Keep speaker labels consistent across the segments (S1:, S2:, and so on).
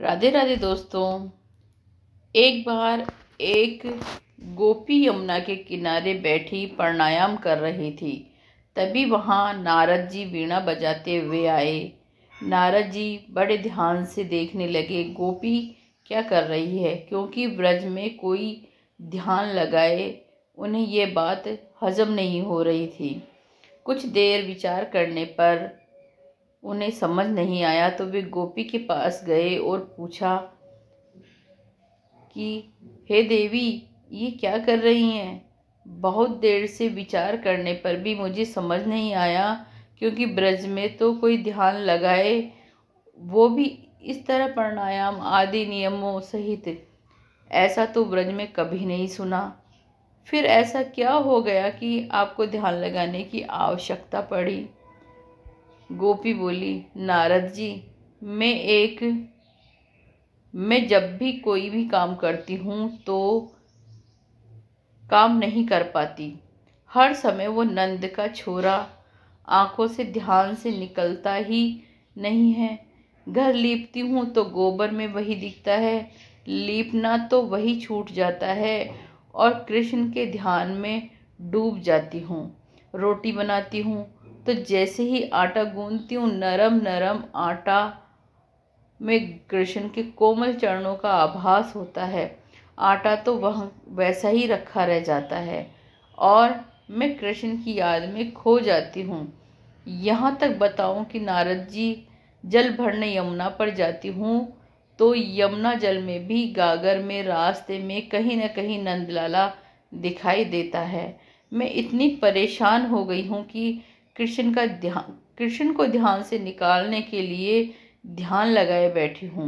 S1: राधे राधे दोस्तों एक बार एक गोपी यमुना के किनारे बैठी प्राणायाम कर रही थी तभी वहाँ नारद जी वीणा बजाते हुए आए नारद जी बड़े ध्यान से देखने लगे गोपी क्या कर रही है क्योंकि ब्रज में कोई ध्यान लगाए उन्हें ये बात हजम नहीं हो रही थी कुछ देर विचार करने पर उन्हें समझ नहीं आया तो वे गोपी के पास गए और पूछा कि हे देवी ये क्या कर रही हैं बहुत देर से विचार करने पर भी मुझे समझ नहीं आया क्योंकि ब्रज में तो कोई ध्यान लगाए वो भी इस तरह प्राणायाम आदि नियमों सहित ऐसा तो ब्रज में कभी नहीं सुना फिर ऐसा क्या हो गया कि आपको ध्यान लगाने की आवश्यकता पड़ी गोपी बोली नारद जी मैं एक मैं जब भी कोई भी काम करती हूँ तो काम नहीं कर पाती हर समय वो नंद का छोरा आँखों से ध्यान से निकलता ही नहीं है घर लीपती हूँ तो गोबर में वही दिखता है लीपना तो वही छूट जाता है और कृष्ण के ध्यान में डूब जाती हूँ रोटी बनाती हूँ तो जैसे ही आटा गूंदती हूँ नरम नरम आटा में कृष्ण के कोमल चरणों का आभास होता है आटा तो वह वैसा ही रखा रह जाता है और मैं कृष्ण की याद में खो जाती हूँ यहाँ तक बताऊँ कि नारद जी जल भरने यमुना पर जाती हूँ तो यमुना जल में भी गागर में रास्ते में कहीं ना कहीं नंदलाला दिखाई देता है मैं इतनी परेशान हो गई हूँ कि कृष्ण का ध्यान कृष्ण को ध्यान से निकालने के लिए ध्यान लगाए बैठी हूँ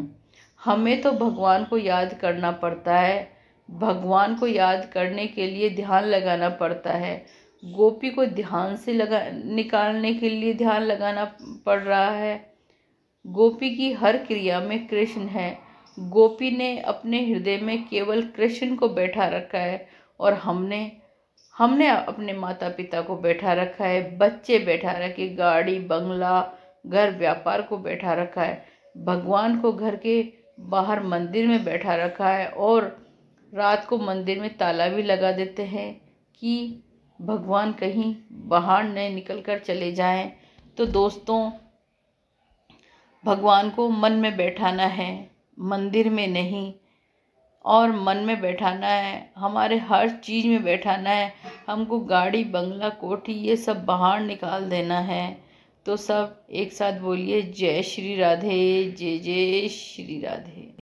S1: हमें तो भगवान को याद करना पड़ता है भगवान को याद करने के लिए ध्यान लगाना पड़ता है गोपी को ध्यान से लगा निकालने के लिए ध्यान लगाना पड़ रहा है गोपी की हर क्रिया में कृष्ण है गोपी ने अपने हृदय में केवल कृष्ण को बैठा रखा है और हमने हमने अपने माता पिता को बैठा रखा है बच्चे बैठा रखे गाड़ी बंगला घर व्यापार को बैठा रखा है भगवान को घर के बाहर मंदिर में बैठा रखा है और रात को मंदिर में ताला भी लगा देते हैं कि भगवान कहीं बाहर न निकल कर चले जाएं तो दोस्तों भगवान को मन में बैठाना है मंदिर में नहीं और मन में बैठाना है हमारे हर चीज़ में बैठाना है हमको गाड़ी बंगला कोठी ये सब बाहर निकाल देना है तो सब एक साथ बोलिए जय श्री राधे जय जय श्री राधे